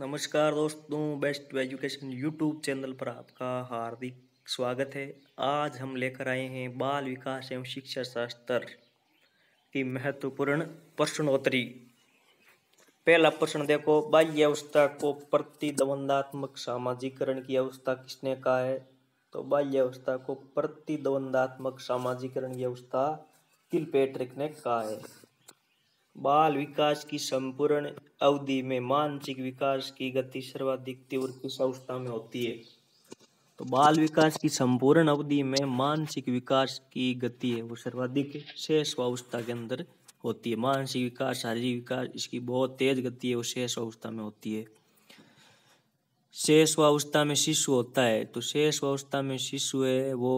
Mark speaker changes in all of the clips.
Speaker 1: नमस्कार दोस्तों best education YouTube channel पर आपका हार्दिक स्वागत है आज हम लेकर आए हैं बाल विकास एवं शिक्षा शास्त्र की महत्वपूर्ण प्रश्नोत्तरी पहला प्रश्न देखो बाह्य अवस्था को प्रतिद्वंदात्मक सामाजिकरण की अवस्था किसने कहा है तो बाह्य अवस्था को प्रतिद्वंदात्मक सामाजिकरण की अवस्था किल पैट्रिक ने कहा है बाल विकास की संपूर्ण अवधि में मानसिक विकास की गति सर्वाधिक तीव्र किस अवस्था में होती है तो बाल विकास की संपूर्ण अवधि में मानसिक विकास की गति है वो सर्वाधिक शेष अवस्था के अंदर होती है मानसिक विकास शारीरिक विकास इसकी बहुत तेज गति है वो शेष अवस्था में होती है शेष अवस्था में शिशु होता है तो शेष अवस्था में शिशु है वो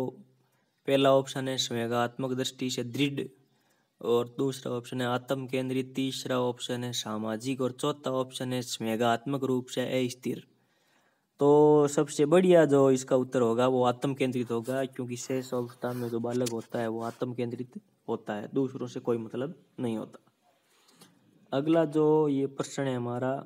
Speaker 1: पहला ऑप्शन है संवेगात्मक दृष्टि से दृढ़ और दूसरा ऑप्शन है आत्म केंद्रित तीसरा ऑप्शन है सामाजिक और चौथा ऑप्शन है स्मेगात्मक रूप से अस्थिर तो सबसे बढ़िया जो इसका उत्तर होगा वो आत्म केंद्रित होगा क्योंकि शेष अवस्था में जो बालक होता है वो आत्म केंद्रित होता है दूसरों से कोई मतलब नहीं होता अगला जो ये प्रश्न है हमारा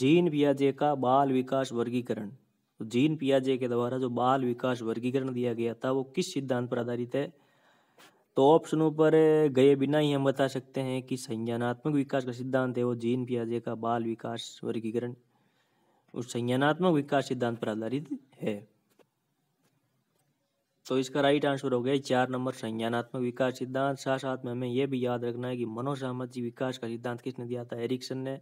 Speaker 1: जीन बियाजे का बाल विकास वर्गीकरण तो जीन पियाजे के द्वारा जो बाल विकास वर्गीकरण दिया गया था वो किस सिद्धांत पर आधारित है तो ऑप्शनों पर गए बिना ही हम बता सकते हैं कि संज्ञानात्मक विकास का सिद्धांत है वो जीन पियाजे का बाल विकास वर्गीकरण उस संज्ञानात्मक विकास सिद्धांत पर आधारित है तो इसका राइट आंसर हो गया चार नंबर संज्ञानात्मक विकास सिद्धांत साथ साथ में हमें यह भी याद रखना है कि मनोसामाजिक विकास का सिद्धांत किसने दिया था एरिक्सन ने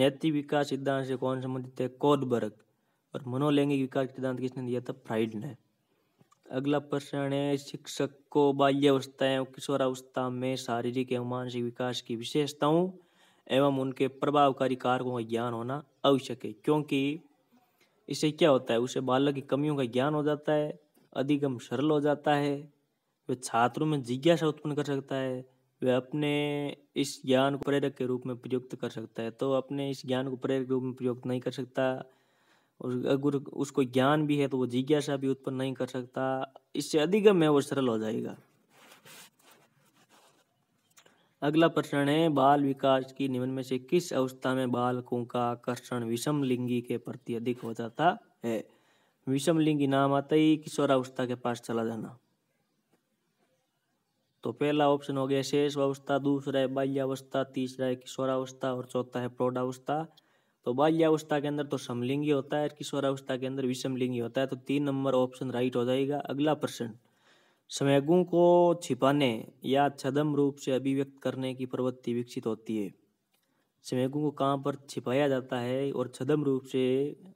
Speaker 1: नैतिक विकास सिद्धांत से कौन संबंधित है कोडबर्ग और मनोलैंगिक विकास के सिद्धांत किसने दिया था फ्राइड ने अगला प्रश्न है शिक्षक को बाल्यावस्था एवं किशोरावस्था में शारीरिक एवं मानसिक विकास की विशेषताओं एवं उनके प्रभावकारी कारकों का ज्ञान होना आवश्यक है क्योंकि इससे क्या होता है उसे बालक की कमियों का ज्ञान हो जाता है अधिगम सरल हो जाता है वह छात्रों में जिज्ञासा उत्पन्न कर सकता है वह अपने इस ज्ञान को प्रेरक के रूप में प्रयुक्त कर सकता है तो अपने इस ज्ञान को प्रेरक के रूप में प्रयुक्त नहीं कर सकता और अगर उसको ज्ञान भी है तो वो जिज्ञासा भी उत्पन्न नहीं कर सकता इससे अधिगम है वो सरल हो जाएगा अगला प्रश्न है बाल विकास की निम्न में से किस अवस्था में बालकों का आकर्षण विषम लिंगी के प्रति अधिक हो जाता है विषम लिंगी नाम आता ही किशोरावस्था के पास चला जाना तो पहला ऑप्शन हो गया शेष अवस्था दूसरा है बाल्यावस्था तीसरा है किशोरावस्था और चौथा है प्रौढ़ावस्था तो बाल्यावस्था के अंदर तो समलिंगी होता है किशोरावस्था के अंदर विषमलिंगी होता है तो तीन नंबर ऑप्शन राइट हो जाएगा अगला प्रश्न समयगों को छिपाने या छदम रूप से अभिव्यक्त करने की प्रवृत्ति विकसित होती है समयगों को कहाँ पर छिपाया जाता है और छदम रूप से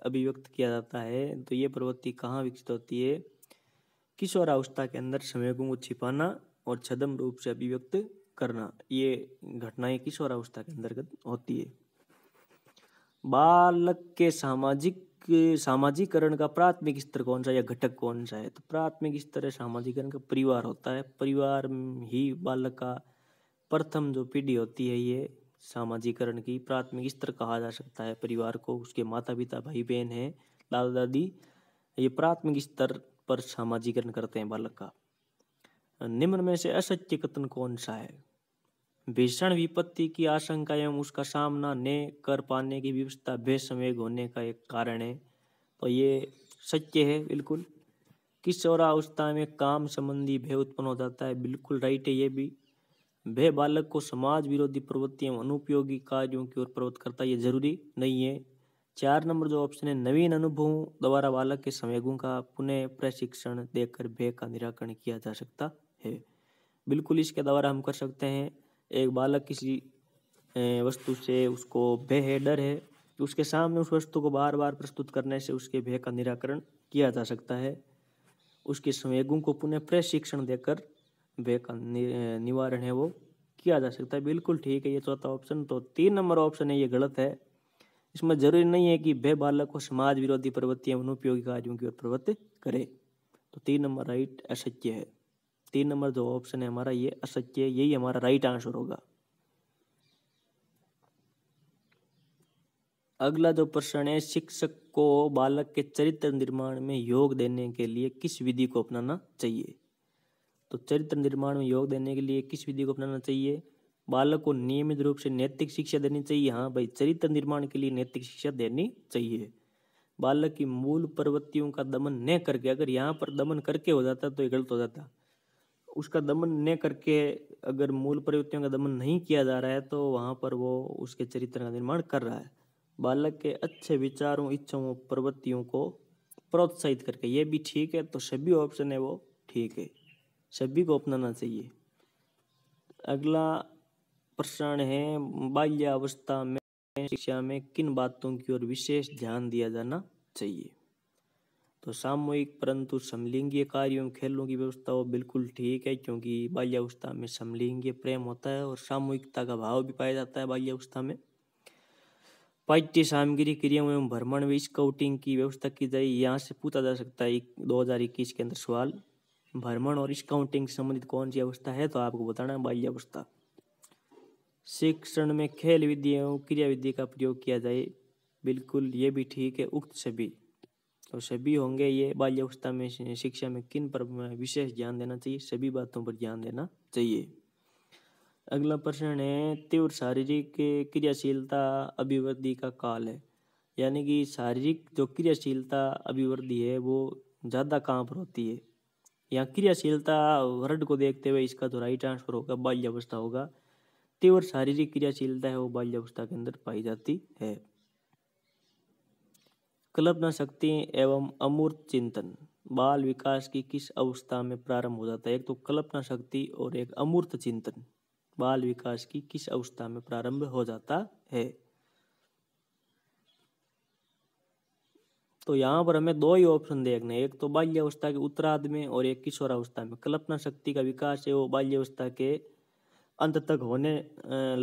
Speaker 1: अभिव्यक्त किया जाता है तो ये प्रवृत्ति कहाँ विकसित होती है किशोरावस्था के अंदर समयगों को छिपाना और छदम रूप से अभिव्यक्त करना ये घटनाएं किशोरावस्था के अंतर्गत होती है बालक के सामाजिक सामाजिकरण का प्राथमिक स्तर कौन सा या घटक कौन सा है तो प्राथमिक स्तर है सामाजिकरण का परिवार होता है परिवार ही बालक का प्रथम जो पीढ़ी होती है ये सामाजिकरण की प्राथमिक स्तर कहा जा सकता है परिवार को उसके माता पिता भाई बहन हैं दादा दादी ये प्राथमिक स्तर पर सामाजिकरण करते हैं बालक का निम्न में से असत्य कथन कौन सा है भीषण विपत्ति की आशंका एवं उसका सामना न कर पाने की व्यवस्था बेसमेग होने का एक कारण है तो ये सत्य है बिल्कुल किस और अवस्था में काम संबंधी भय उत्पन्न हो जाता है बिल्कुल राइट है ये भी भय बालक को समाज विरोधी प्रवृत्ति एवं अनुपयोगी कार्यों की ओर प्रवृत्त करता है ये जरूरी नहीं है चार नंबर जो ऑप्शन है नवीन अनुभवों द्वारा बालक के संवेगों का पुनः प्रशिक्षण देकर भय का निराकरण किया जा सकता है बिल्कुल इसके द्वारा हम कर सकते हैं एक बालक किसी वस्तु से उसको भय है डर है उसके सामने उस वस्तु को बार बार प्रस्तुत करने से उसके भय का निराकरण किया जा सकता है उसके संवेगों को पुनः प्रशिक्षण देकर भय का निवारण है वो किया जा सकता है बिल्कुल ठीक है ये चौथा ऑप्शन तो तीन नंबर ऑप्शन है ये गलत है इसमें जरूरी नहीं है कि भय बालक को समाज विरोधी प्रवृत्ति एवं अनुपयोगी कार्यों की ओर प्रवृत्त करे तो तीन नंबर राइट असत्य है तीन नंबर जो ऑप्शन है हमारा ये असत्य यही हमारा राइट आंसर होगा अगला जो प्रश्न है शिक्षक को बालक के चरित्र निर्माण में योग देने के लिए किस विधि को अपनाना चाहिए तो चरित्र निर्माण में योग देने के लिए किस विधि को अपनाना चाहिए बालक को नियमित रूप से नैतिक शिक्षा देनी चाहिए हाँ भाई चरित्र निर्माण के लिए नैतिक शिक्षा देनी चाहिए बालक की मूल प्रवृत्तियों का दमन न करके अगर यहाँ पर दमन करके हो जाता तो ये गलत हो जाता उसका दमन न करके अगर मूल प्रवृत्तियों का दमन नहीं किया जा रहा है तो वहाँ पर वो उसके चरित्र का निर्माण कर रहा है बालक के अच्छे विचारों इच्छाओं प्रवृत्तियों को प्रोत्साहित करके ये भी ठीक है तो सभी ऑप्शन है वो ठीक है सभी को अपनाना चाहिए अगला प्रश्न है बाल्यावस्था में शिक्षा में किन बातों की ओर विशेष ध्यान दिया जाना चाहिए तो सामूहिक परंतु समलिंगीय कार्य एवं खेलों की व्यवस्था वो बिल्कुल ठीक है क्योंकि बाल्यावस्था में समलिंगीय प्रेम होता है और सामूहिकता का भाव भी पाया जाता है बाल्यावस्था में पाठ्य सामग्री क्रियाओं एवं भ्रमण में स्काउटिंग की व्यवस्था की जाए यहाँ से पूछा जा सकता है दो हज़ार इक्कीस के अंदर सवाल भ्रमण और स्काउटिंग से संबंधित कौन सी अवस्था है तो आपको बताना है बाल्यावस्था शिक्षण में खेल विधि एवं क्रिया विधि का प्रयोग किया जाए बिल्कुल ये भी ठीक है उक्त सभी तो सभी होंगे ये बाल्यावस्था में शिक्षा में किन पर विशेष ध्यान देना चाहिए सभी बातों पर ध्यान देना चाहिए अगला प्रश्न है तीव्र शारीरिक क्रियाशीलता अभिवृद्धि का काल है यानी कि शारीरिक जो क्रियाशीलता अभिवृद्धि है वो ज़्यादा कहाँ पर होती है या क्रियाशीलता वर्ड को देखते हुए इसका तो राइट आंसर होगा बाल्यावस्था होगा तीव्र शारीरिक क्रियाशीलता है वो बाल्यावस्था के अंदर पाई जाती है कल्पना शक्ति एवं अमूर्त चिंतन बाल विकास की किस अवस्था में प्रारंभ हो जाता है एक तो कल्पना शक्ति और एक अमूर्त चिंतन बाल विकास की किस अवस्था में प्रारंभ हो जाता है तो यहाँ पर हमें दो ही ऑप्शन देखने एक तो बाल्यावस्था के उत्तराध में और एक किशोरावस्था में कल्पना शक्ति का विकास है वो बाल्यावस्था के अंत तक होने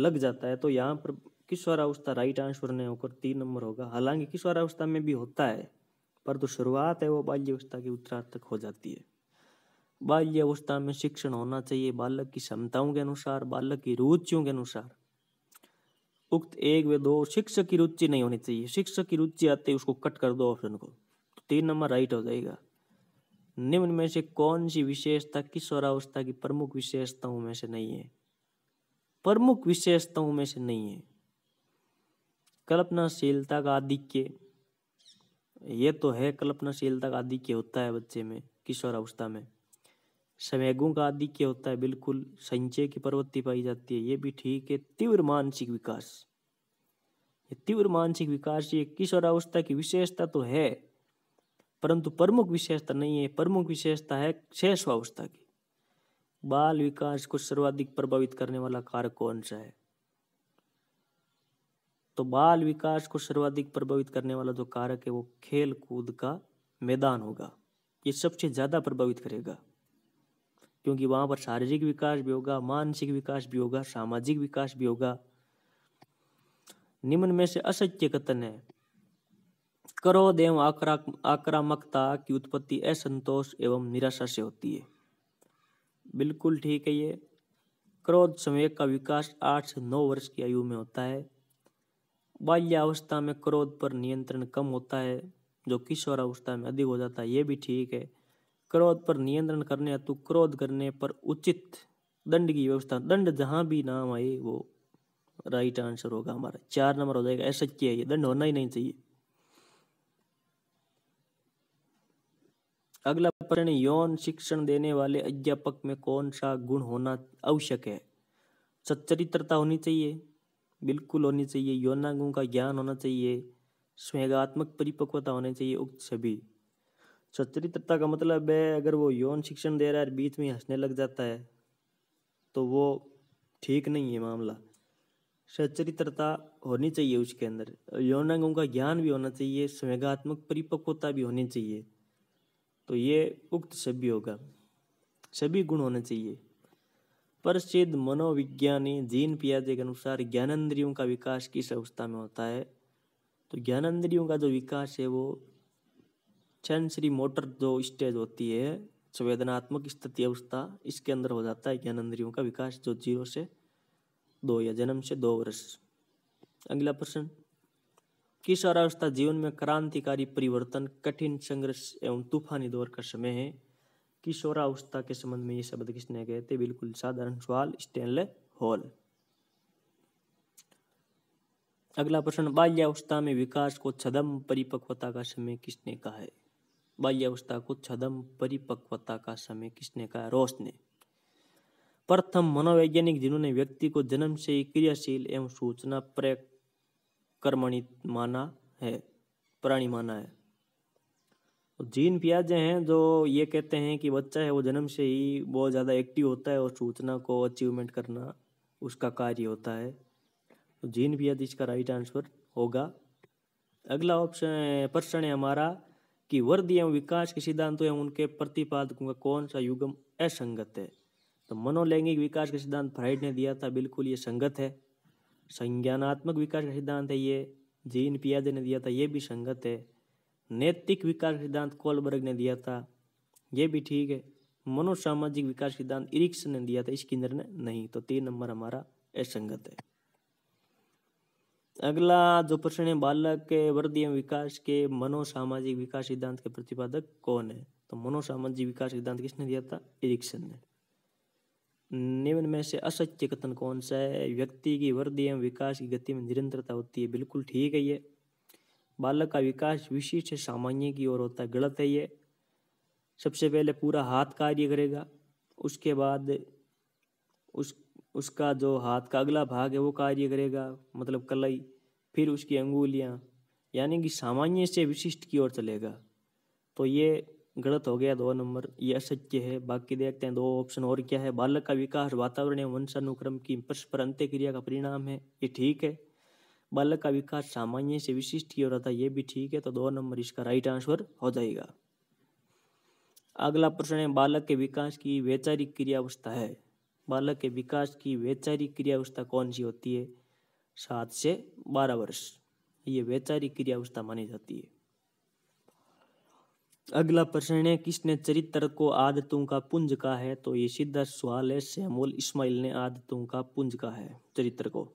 Speaker 1: लग जाता है तो यहाँ पर किशोरावस्था राइट आंसर नहीं होकर तीन नंबर होगा हालांकि किशोरावस्था में भी होता है पर जो तो शुरुआत है वो बाल्यावस्था के उत्तरार्थ तक हो जाती है बाल्यावस्था में शिक्षण होना चाहिए बालक की क्षमताओं के अनुसार बालक की रुचियों के अनुसार उक्त एक वे दो शिक्षक की रुचि नहीं होनी चाहिए शिक्षक की रुचि आते ही उसको कट कर दो ऑप्शन को तो तीन नंबर राइट हो जाएगा निम्न में से कौन सी विशेषता किशोरावस्था की प्रमुख विशेषताओं में से नहीं है प्रमुख विशेषताओं में से नहीं है कल्पनाशीलता का आधिक्य ये तो है कल्पनाशीलता का आधिक्य होता है बच्चे में किशोर अवस्था में समेगों का आधिक्य होता है बिल्कुल संचय की प्रवृत्ति पाई जाती है ये भी ठीक है तीव्र मानसिक विकास तीव्र मानसिक विकास ये किशोर अवस्था की विशेषता तो है परंतु प्रमुख विशेषता नहीं है प्रमुख विशेषता है अवस्था की बाल विकास को सर्वाधिक प्रभावित करने वाला कारक कौन सा है तो बाल विकास को सर्वाधिक प्रभावित करने वाला जो कारक है वो खेल कूद का मैदान होगा ये सबसे ज़्यादा प्रभावित करेगा क्योंकि वहां पर शारीरिक विकास भी होगा मानसिक विकास भी होगा सामाजिक विकास भी होगा निम्न में से असत्य कथन है क्रोध एवं आक्रामकता की उत्पत्ति असंतोष एवं निराशा से होती है बिल्कुल ठीक है ये क्रोध संवेग का विकास आठ से नौ वर्ष की आयु में होता है बाल्यावस्था में क्रोध पर नियंत्रण कम होता है जो किशोरावस्था में अधिक हो जाता है ये भी ठीक है क्रोध पर नियंत्रण करने हेतु क्रोध करने पर उचित दंड की व्यवस्था दंड जहां भी नाम आए वो राइट आंसर होगा हमारा चार नंबर हो जाएगा ऐसा क्या है ये दंड होना ही नहीं चाहिए अगला प्रश्न यौन शिक्षण देने वाले अध्यापक में कौन सा गुण होना आवश्यक है सच्चरित्रता होनी चाहिए बिल्कुल होनी चाहिए यौनांगों का ज्ञान होना चाहिए स्वेगात्मक परिपक्वता होनी चाहिए उक्त सभी सच्चरित्रता का मतलब है अगर वो यौन शिक्षण दे रहा है और बीच में हंसने लग जाता है तो वो ठीक नहीं है मामला सच्चरित्रता होनी चाहिए उसके अंदर यौनांगों का ज्ञान भी होना चाहिए स्वेगात्मक परिपक्वता भी होनी चाहिए तो ये उक्त सभी होगा सभी गुण होने चाहिए प्रसिद्ध मनोविज्ञानी जीन पियाजे के अनुसार ज्ञानेन्द्रियों का विकास किस अवस्था में होता है तो ज्ञानेन्द्रियों का जो विकास है वो सेंसरी मोटर जो स्टेज होती है संवेदनात्मक स्थिति अवस्था इसके अंदर हो जाता है ज्ञानेन्द्रियों का विकास जो जीरो से दो या जन्म से दो वर्ष अगला प्रश्न किशोरावस्था जीवन में क्रांतिकारी परिवर्तन कठिन संघर्ष एवं तूफानी दौर का समय है किशोरावस्था के संबंध में ये शब्द किसने कहे थे बिल्कुल साधारण सवाल स्टेनले हॉल अगला प्रश्न बाल्यावस्था में विकास को छदम परिपक्वता का समय किसने कहा है बाल्यावस्था को छदम परिपक्वता का समय किसने कहा रोश ने प्रथम मनोवैज्ञानिक जिन्होंने व्यक्ति को जन्म से ही क्रियाशील एवं सूचना प्रक्रमणित माना है प्राणी माना है तो जीन पियाजे हैं जो ये कहते हैं कि बच्चा है वो जन्म से ही बहुत ज़्यादा एक्टिव होता है और सूचना को अचीवमेंट करना उसका कार्य होता है तो जीन पियाज इसका राइट आंसर होगा अगला ऑप्शन प्रश्न है हमारा कि वर्दी एवं विकास के सिद्धांतों एवं उनके प्रतिपादकों का कौन सा युगम असंगत है तो मनोलैंगिक विकास का सिद्धांत फ्राइड ने दिया था बिल्कुल ये संगत है संज्ञानात्मक विकास का सिद्धांत है ये जीन पियाजे ने दिया था ये भी संगत है नैतिक विकास सिद्धांत कोलबर्ग ने दिया था ये भी ठीक है मनोसामाजिक विकास सिद्धांत इरिक्स ने दिया था इसके अंदर नहीं तो तीन नंबर हमारा असंगत है अगला जो प्रश्न है बालक के वर्दीय विकास के मनोसामाजिक विकास सिद्धांत के प्रतिपादक कौन है तो मनोसामाजिक विकास सिद्धांत किसने दिया था इरिक्सन ने निम्न में से असत्य कथन कौन सा है व्यक्ति की वर्दीय विकास की गति में निरंतरता होती है बिल्कुल ठीक है ये बालक का विकास विशिष्ट सामान्य की ओर होता है गलत है ये सबसे पहले पूरा हाथ कार्य करेगा उसके बाद उस उसका जो हाथ का अगला भाग है वो कार्य करेगा मतलब कलई फिर उसकी अंगुलियाँ यानी कि सामान्य से विशिष्ट की ओर चलेगा तो ये गलत हो गया दो नंबर ये असत्य है बाकी देखते हैं दो ऑप्शन और क्या है बालक का विकास वातावरण एवं वंशानुक्रम की परस्पर अंत्य क्रिया का परिणाम है ये ठीक है बालक का विकास सामान्य से विशिष्ट की ओर था यह भी ठीक है तो दो नंबर इसका राइट आंसर हो जाएगा अगला प्रश्न है बालक के विकास की वैचारिक क्रियावस्था है बालक के विकास की वैचारिक क्रियावस्था कौन सी होती है सात से बारह वर्ष ये वैचारिक क्रियावस्था मानी जाती है अगला प्रश्न है किसने चरित्र को आदतों का पुंज कहा है तो ये सीधा सवाल है सैमुअल इस्माइल ने आदतों का पुंज कहा है चरित्र को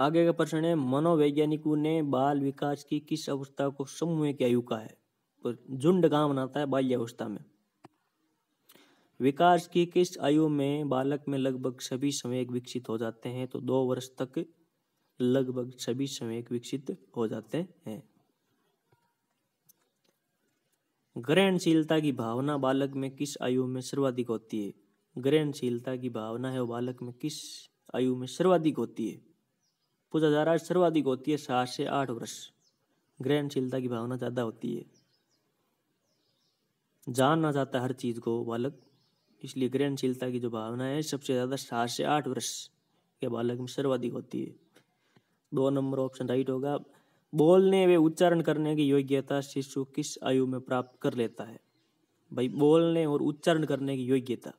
Speaker 1: आगे का प्रश्न है मनोवैज्ञानिकों ने बाल विकास की किस अवस्था को समूह की आयु कहा है तो झुंड गांव बनाता है बाल्यावस्था में विकास की किस आयु में बालक में लगभग सभी समय विकसित हो जाते हैं तो दो वर्ष तक लगभग सभी समय विकसित हो जाते हैं ग्रहणशीलता की भावना बालक में किस आयु में सर्वाधिक होती है ग्रहणशीलता की भावना है वो बालक में किस आयु में सर्वाधिक होती है पूछा जा रहा है सर्वाधिक होती है सात से आठ वर्ष ग्रहणशीलता की भावना ज़्यादा होती है जानना चाहता हर चीज़ को बालक इसलिए ग्रहणशीलता की जो भावना है सबसे ज़्यादा सात से आठ वर्ष के बालक में सर्वाधिक होती है दो नंबर ऑप्शन राइट होगा बोलने व उच्चारण करने की योग्यता शिशु किस आयु में प्राप्त कर लेता है भाई बोलने और उच्चारण करने की योग्यता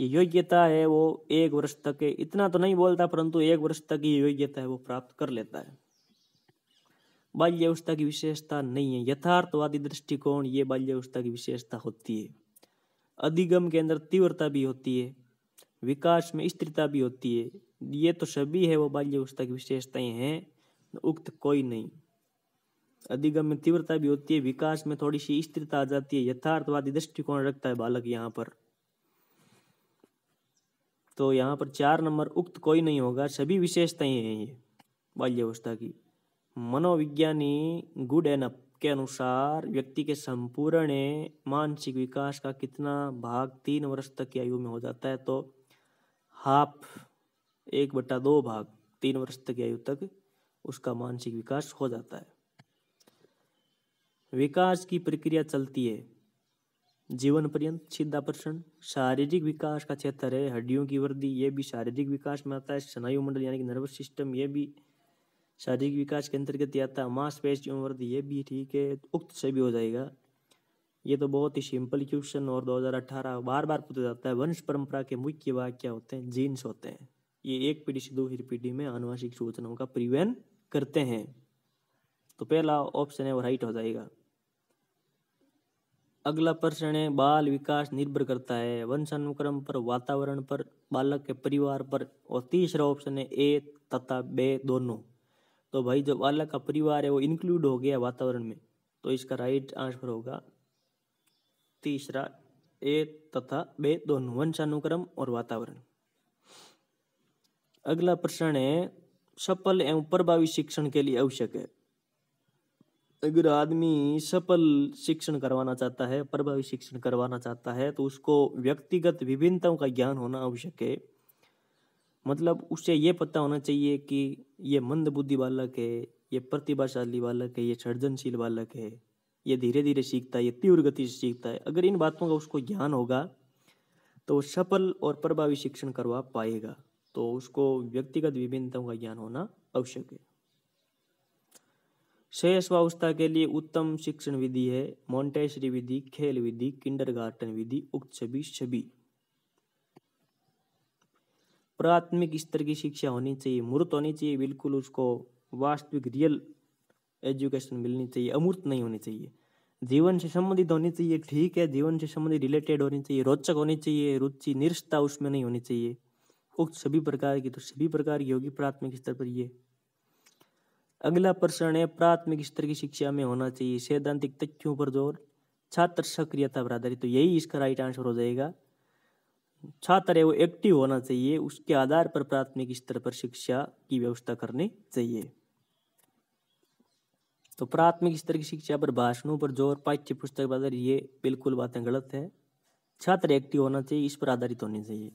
Speaker 1: योग्यता है वो एक वर्ष तक है इतना तो नहीं बोलता परंतु एक वर्ष तक ही योग्यता है वो प्राप्त कर लेता है बाल्यावस्था की विशेषता नहीं है यथार्थवादी दृष्टिकोण ये बाल्यावस्था की विशेषता होती है अधिगम के अंदर तीव्रता भी होती है विकास में स्थिरता भी होती है ये तो सभी है वो बाल्यावस्था की विशेषताएं हैं उक्त कोई नहीं अधिगम में तीव्रता भी होती है विकास में थोड़ी सी स्थिरता आ जाती है यथार्थवादी दृष्टिकोण रखता है बालक यहाँ पर तो यहाँ पर चार नंबर उक्त कोई नहीं होगा सभी विशेषताएं हैं ये बाल्यावस्था की मनोविज्ञानी गुड एन अप के अनुसार व्यक्ति के संपूर्ण मानसिक विकास का कितना भाग तीन वर्ष तक की आयु में हो जाता है तो हाफ एक बट्टा दो भाग तीन वर्ष तक की आयु तक उसका मानसिक विकास हो जाता है विकास की प्रक्रिया चलती है जीवन पर्यंत चिदाकर्षण शारीरिक विकास का क्षेत्र है हड्डियों की वृद्धि ये भी शारीरिक विकास में आता है स्नायु मंडल यानी कि नर्वस सिस्टम ये भी शारीरिक विकास के अंतर्गत आता है मांसपेशियों वृद्धि ये भी ठीक है उक्त से भी हो जाएगा ये तो बहुत ही सिंपल क्वेश्चन और 2018 बार बार पूछा जाता है वंश परंपरा के मुख्य वाक क्या होते हैं जीन्स होते हैं ये एक पीढ़ी से दूसरी पीढ़ी में आनुवांशिक सूचनाओं का प्रिवेन करते हैं तो पहला ऑप्शन है वो राइट हो जाएगा अगला प्रश्न है बाल विकास निर्भर करता है वंशानुक्रम पर वातावरण पर बालक के परिवार पर और तीसरा ऑप्शन है ए तथा बे दोनों तो भाई जो बालक का परिवार है वो इंक्लूड हो गया वातावरण में तो इसका राइट आंसर होगा तीसरा ए तथा बे दोनों वंशानुक्रम और वातावरण अगला प्रश्न है सफल एवं प्रभावी शिक्षण के लिए आवश्यक है अगर आदमी सफल शिक्षण करवाना चाहता है प्रभावी शिक्षण करवाना चाहता है तो उसको व्यक्तिगत विभिन्नताओं का ज्ञान होना आवश्यक है मतलब उसे ये पता होना चाहिए कि ये मंद बुद्धि बालक है ये प्रतिभाशाली बालक है ये सृजनशील बालक है ये धीरे धीरे सीखता है ये तीव्र गति से सीखता है अगर इन बातों का उसको ज्ञान होगा तो वो सफल और प्रभावी शिक्षण करवा पाएगा तो उसको व्यक्तिगत विभिन्नताओं का ज्ञान होना आवश्यक है शेष के लिए उत्तम शिक्षण विधि है मोन्टेसरी विधि खेल विधि किंडरगार्टन विधि उक्त छवि छवि प्राथमिक स्तर की शिक्षा होनी चाहिए मूर्त होनी चाहिए बिल्कुल उसको वास्तविक रियल एजुकेशन मिलनी चाहिए अमूर्त नहीं होनी चाहिए जीवन से संबंधित होनी चाहिए ठीक है जीवन से संबंधित रिलेटेड होनी चाहिए रोचक होनी चाहिए रुचि निरस्ता उसमें नहीं होनी चाहिए उक्त सभी प्रकार की तो सभी प्रकार की होगी प्राथमिक स्तर पर ये अगला प्रश्न है प्राथमिक स्तर की शिक्षा में होना चाहिए सैद्धांतिक तथ्यों पर जोर छात्र सक्रियता पर आधारित तो यही इसका राइट आंसर हो जाएगा छात्र है वो एक्टिव होना चाहिए उसके आधार पर प्राथमिक स्तर पर शिक्षा की व्यवस्था करनी चाहिए तो प्राथमिक स्तर की शिक्षा पर भाषणों पर जोर पाठ्य पुस्तक पर ये बिल्कुल बातें गलत है छात्र एक्टिव होना चाहिए इस पर आधारित होनी चाहिए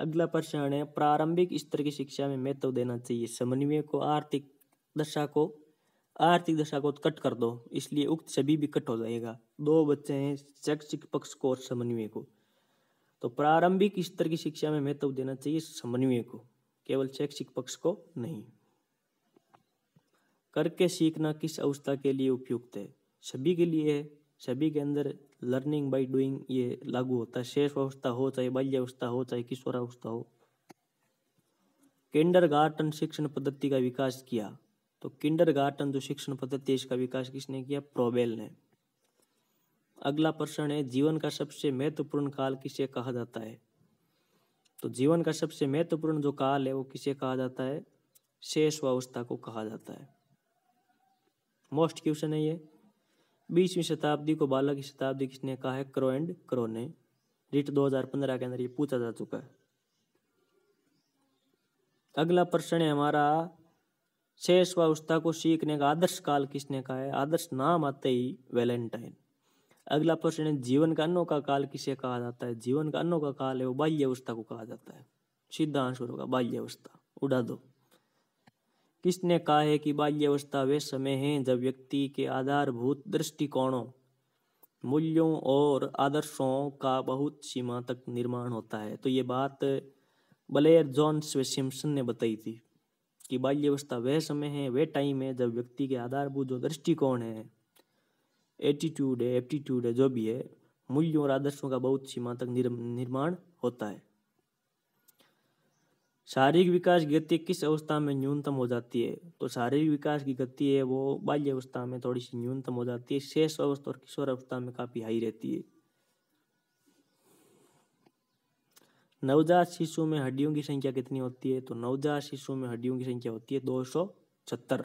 Speaker 1: अगला प्रश्न है प्रारंभिक स्तर की शिक्षा में महत्व देना चाहिए समन्वय को आर्थिक दशा को आर्थिक दशा को कट कर दो इसलिए उक्त सभी भी कट हो जाएगा दो बच्चे हैं शैक्षिक पक्ष को और समन्वय को तो प्रारंभिक स्तर की शिक्षा में महत्व देना चाहिए समन्वय को केवल शैक्षिक पक्ष को नहीं करके सीखना किस अवस्था के लिए उपयुक्त है सभी के लिए है सभी के अंदर लर्निंग बाय डूइंग ये लागू होता है शेष अवस्था हो चाहे बाल्यावस्था हो चाहे किशोरावस्था हो किंडर गार्टन शिक्षण पद्धति का विकास किया तो किंडरगार्टन जो शिक्षण पद्धति इसका विकास किसने किया प्रोबेल ने अगला प्रश्न है जीवन का सबसे महत्वपूर्ण काल किसे कहा जाता है तो जीवन का सबसे महत्वपूर्ण जो काल है वो किसे कहा जाता है शेषवावस्था को कहा जाता है मोस्ट क्वेश्चन है ये बीसवीं शताब्दी को बाला की शताब्दी किसने कहा है क्रो एंड क्रो ने रिट 2015 के अंदर ये पूछा जा चुका है अगला प्रश्न है हमारा शेष व्यवस्था को सीखने का आदर्श काल किसने कहा है आदर्श नाम आते ही वैलेंटाइन अगला प्रश्न है जीवन का अनोखा काल किसे कहा जाता है जीवन का अनोखा काल है वो बाह्य अवस्था को कहा जाता है सीधा आंसर होगा अवस्था उड़ा दो किसने कहा है कि बाह्य अवस्था वे समय है जब व्यक्ति के आधारभूत दृष्टिकोणों मूल्यों और आदर्शों का बहुत सीमा तक निर्माण होता है तो ये बात ब्लेयर जॉन्स व सिम्सन ने बताई थी कि बाल्यवस्था वह समय है वह टाइम है जब व्यक्ति के आधारभूत जो दृष्टिकोण है एटीट्यूड है एप्टीट्यूड है जो भी है मूल्यों और आदर्शों का बहुत सीमा तक निर्माण होता है शारीरिक विकास गति किस अवस्था में न्यूनतम हो जाती है तो शारीरिक विकास की गति है वो बाल्य अवस्था में थोड़ी सी न्यूनतम हो जाती है शेष अवस्था और किशोर अवस्था में काफ़ी हाई रहती है नवजात शिशु में हड्डियों की संख्या कितनी होती है तो नवजात शिशु में हड्डियों की संख्या होती है दो सौ छहत्तर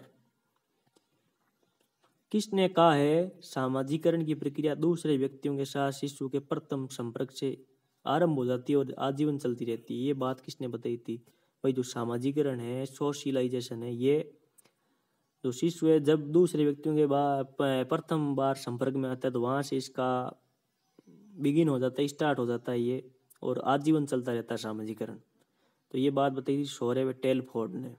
Speaker 1: किसने कहा है सामाजिकरण की प्रक्रिया दूसरे व्यक्तियों के साथ शिशु के प्रथम संपर्क से आरंभ हो जाती है और आजीवन चलती रहती है ये बात किसने बताई थी भाई जो सामाजिकरण है सोशलाइजेशन है ये जो शिशु है जब दूसरे व्यक्तियों के बार प्रथम बार संपर्क में आता है तो वहाँ से इसका बिगिन हो जाता है स्टार्ट हो जाता है ये और आजीवन चलता रहता है सामाजिकरण तो ये बात बताई थी शोरे व टेलफोर्ड ने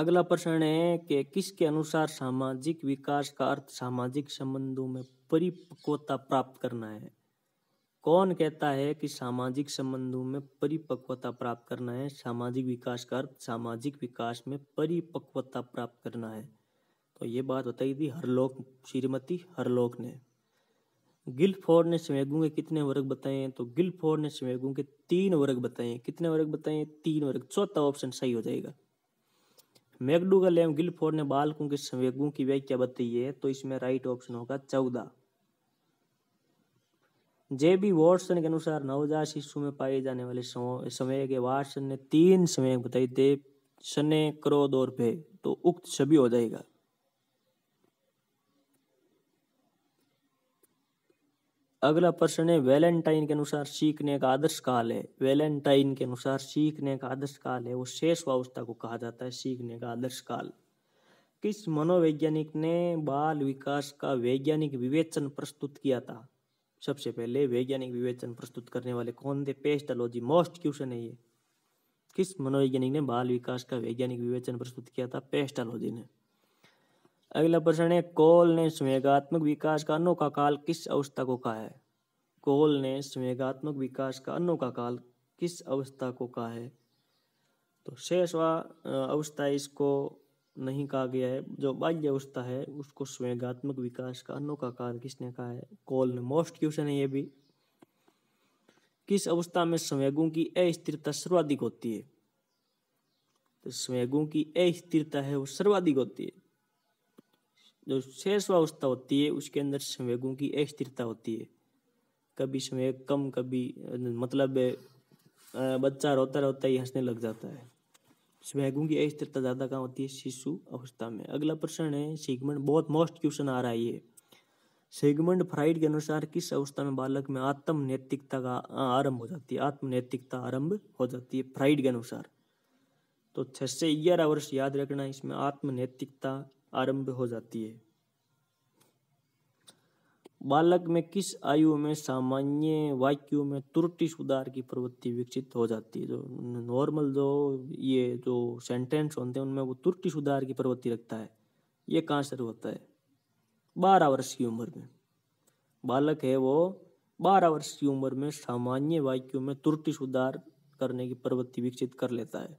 Speaker 1: अगला प्रश्न है कि किसके अनुसार सामाजिक विकास का अर्थ सामाजिक संबंधों में परिपक्वता प्राप्त करना है कौन कहता है कि सामाजिक संबंधों में परिपक्वता प्राप्त करना है सामाजिक विकास का अर्थ सामाजिक विकास में परिपक्वता प्राप्त करना है तो ये बात बताई थी हरलोक श्रीमती हरलोक ने गिलफोर्ड ने स्वेगू के कितने वर्ग बताए हैं तो गिलफोर्ड ने स्वेगू के तीन वर्ग बताए कितने वर्ग बताए तीन वर्ग चौथा ऑप्शन सही हो जाएगा मैकडूगल एवं गिलफोर्ड ने बालकों के संवेगों की व्याख्या बताई है तो इसमें राइट ऑप्शन होगा चौदह जे बी वॉटसन के अनुसार नवजात शिशु में पाए जाने वाले समय के वाटसन ने तीन समय बताई थे शनि क्रोध और भय तो उक्त सभी हो जाएगा अगला प्रश्न है वैलेंटाइन के अनुसार सीखने का आदर्श काल है वैलेंटाइन के अनुसार सीखने का आदर्श काल है वो शेष अवस्था को कहा जाता है सीखने का आदर्श काल किस मनोवैज्ञानिक ने बाल विकास का वैज्ञानिक विवेचन प्रस्तुत किया था सबसे पहले वैज्ञानिक विवेचन प्रस्तुत करने वाले कौन थे पेस्टोलॉजी मोस्ट क्वेश्चन है ये किस मनोवैज्ञानिक ने बाल विकास का वैज्ञानिक विवेचन प्रस्तुत किया था पेस्टोलॉजी ने अगला प्रश्न है कौल ने स्वेगात्मक विकास का अनोखा काल किस अवस्था को कहा है कौल ने स्वेगात्मक विकास का अनोखा काल किस अवस्था को कहा है तो शेषवा अवस्था इसको नहीं कहा गया है जो बाह्य अवस्था है उसको स्वेगात्मक विकास का अनोखा काल किसने कहा है कौल ने मोस्ट क्वेश्चन है ये भी किस अवस्था में स्वेगों की अस्थिरता सर्वाधिक होती है तो स्वेगों की अस्थिरता है वो सर्वाधिक होती है जो शेष अवस्था होती है उसके अंदर संवेगों की अस्थिरता होती है कभी संवेग कम कभी मतलब बच्चा रोता रोता ही हंसने लग जाता है स्वेगों की अस्थिरता ज़्यादा कहाँ होती है शिशु अवस्था में अगला प्रश्न है सेगमेंट बहुत मोस्ट क्वेश्चन आ रहा है ये सिगमंड फ्राइड के अनुसार किस अवस्था में बालक में आत्म नैतिकता का आरंभ हो जाती है आत्म नैतिकता आरंभ हो जाती है फ्राइड के अनुसार तो छह से ग्यारह वर्ष याद रखना इसमें आत्म नैतिकता आरंभ हो जाती है बालक में किस आयु में सामान्य वाक्यों में त्रुटि सुधार की प्रवृत्ति विकसित हो जाती है जो नॉर्मल जो ये जो सेंटेंस होते हैं उनमें वो त्रुटि सुधार की प्रवृत्ति रखता है ये कहाँ शुरू होता है बारह वर्ष की उम्र में बालक है वो बारह वर्ष की उम्र में सामान्य वाक्यों में त्रुटि सुधार करने की प्रवृत्ति विकसित कर लेता है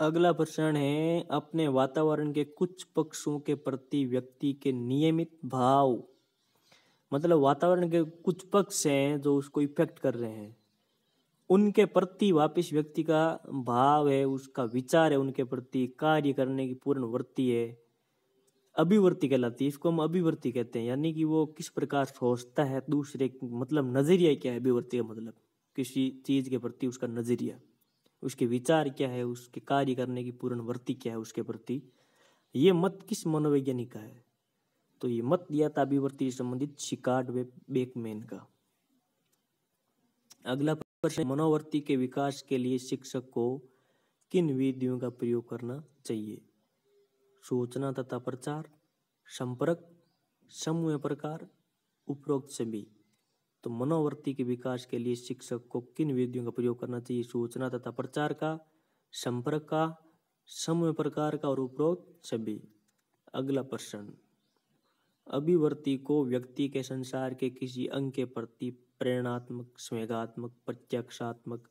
Speaker 1: अगला प्रश्न है अपने वातावरण के कुछ पक्षों के प्रति व्यक्ति के नियमित भाव मतलब वातावरण के कुछ पक्ष हैं जो उसको इफेक्ट कर रहे हैं उनके प्रति वापिस व्यक्ति का भाव है उसका विचार है उनके प्रति कार्य करने की पूर्ण वृत्ति है अभिवृत्ति कहलाती है इसको हम अभिवृत्ति कहते हैं यानी कि वो किस प्रकार सोचता है दूसरे मतलब नजरिया क्या है अभिवृत्ति का मतलब किसी चीज के प्रति उसका नजरिया उसके विचार क्या है उसके कार्य करने की पूर्ण वृत्ति क्या है उसके प्रति ये मत किस मनोवैज्ञानिक का है तो ये मत या से संबंधित शिकार्ड बेकमैन का अगला प्रश्न मनोवृत्ति के विकास के लिए शिक्षक को किन विधियों का प्रयोग करना चाहिए सूचना तथा प्रचार संपर्क समूह प्रकार उपरोक्त सभी तो मनोवृत्ति के विकास के लिए शिक्षक को किन विधियों का प्रयोग करना चाहिए सूचना तथा प्रचार का संपर्क का समय प्रकार का और उपरोक्त सभी अगला प्रश्न अभिवर्ती को व्यक्ति के संसार के किसी अंग के प्रति प्रेरणात्मक स्वेगात्मक प्रत्यक्षात्मक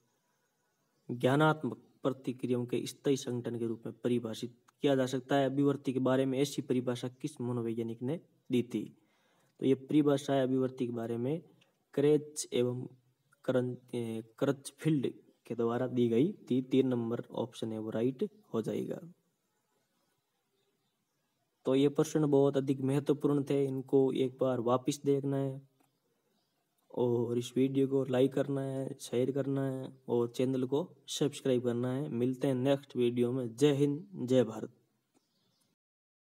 Speaker 1: ज्ञानात्मक प्रतिक्रियाओं के स्थायी संगठन के रूप में परिभाषित किया जा सकता है अभिवर्ती के बारे में ऐसी परिभाषा किस मनोवैज्ञानिक ने दी थी तो ये परिभाषाएं अभिवर्ती के बारे में क्रेच एवं फील्ड के द्वारा दी गई थी तीन नंबर ऑप्शन है वो राइट हो जाएगा तो ये प्रश्न बहुत अधिक महत्वपूर्ण थे इनको एक बार वापस देखना है और इस वीडियो को लाइक करना है शेयर करना है और चैनल को सब्सक्राइब करना है मिलते हैं नेक्स्ट वीडियो में जय हिंद जय भारत